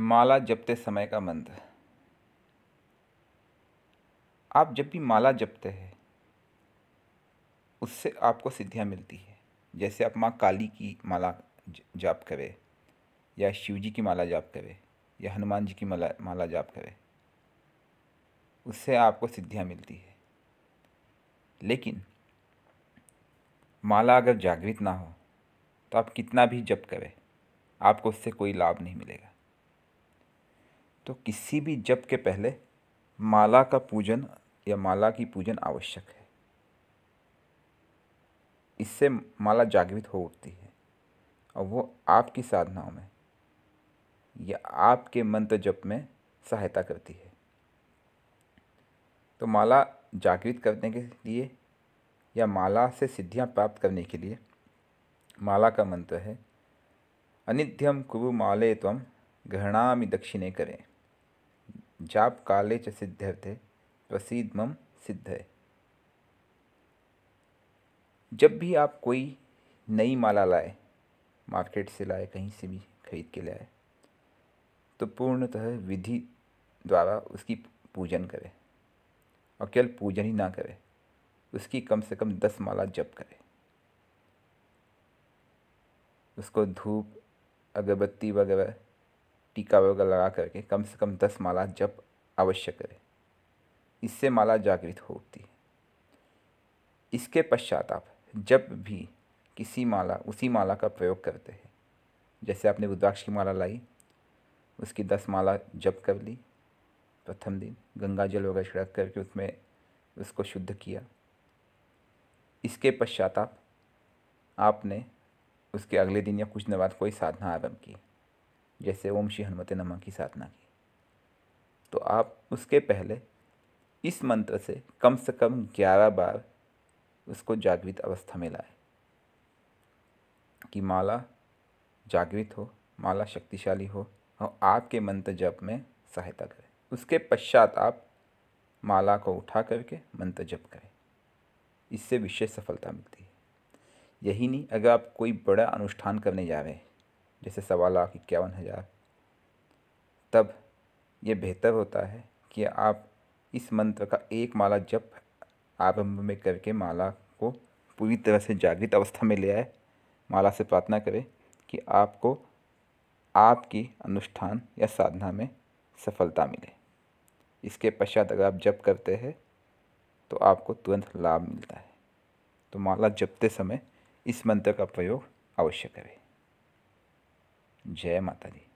माला जपते समय का मंत्र आप जब भी माला जपते हैं उससे आपको सिद्धियाँ मिलती है जैसे आप माँ काली की माला जाप करें या शिव जी की माला जाप करें या हनुमान जी की माला माला जाप करें उससे आपको सिद्धियाँ मिलती है लेकिन माला अगर जागृत ना हो तो आप कितना भी जप करें आपको उससे कोई लाभ नहीं मिलेगा तो किसी भी जप के पहले माला का पूजन या माला की पूजन आवश्यक है इससे माला जागृत हो उठती है और वो आपकी साधनाओं में या आपके मंत्र जप में सहायता करती है तो माला जागृत करने के लिए या माला से सिद्धियां प्राप्त करने के लिए माला का मंत्र है अनिध्यम कुरु माले तम गहणामि दक्षिणे करें जाप काले च सिद्ध्यर्थे प्रसीद मम सिद्ध है जब भी आप कोई नई माला लाए मार्केट से लाए कहीं से भी खरीद के लाए तो पूर्णतः विधि द्वारा उसकी पूजन करें और केवल पूजन ही ना करें उसकी कम से कम दस माला जप करें उसको धूप अगरबत्ती वगैरह टीका वगैरह लगा करके कम से कम दस माला जप अवश्य करें इससे माला जागृत होती है इसके पश्चात आप जब भी किसी माला उसी माला का प्रयोग करते हैं जैसे आपने रुद्राक्ष की माला लाई उसकी दस माला जप कर ली प्रथम दिन गंगा जल वगैरह छिड़क करके उसमें उसको शुद्ध किया इसके पश्चात आप आपने उसके अगले दिन या कुछ दिन बाद कोई साधना आरम्भ की जैसे ओम श्री हनुमते नमा की साधना की तो आप उसके पहले इस मंत्र से कम से कम ग्यारह बार उसको जागृत अवस्था में लाए कि माला जागृत हो माला शक्तिशाली हो और आपके मंत्र जप में सहायता करें उसके पश्चात आप माला को उठा करके मंत्र जप करें इससे विशेष सफलता मिलती है यही नहीं अगर आप कोई बड़ा अनुष्ठान करने जा रहे हैं जैसे सवा लाख इक्यावन हज़ार तब ये बेहतर होता है कि आप इस मंत्र का एक माला जप आरंभ में करके माला को पूरी तरह से जागृत अवस्था में ले आए माला से प्रार्थना करें कि आपको आपकी अनुष्ठान या साधना में सफलता मिले इसके पश्चात अगर आप जप करते हैं तो आपको तुरंत लाभ मिलता है तो माला जपते समय इस मंत्र का प्रयोग अवश्य करें जय माता दी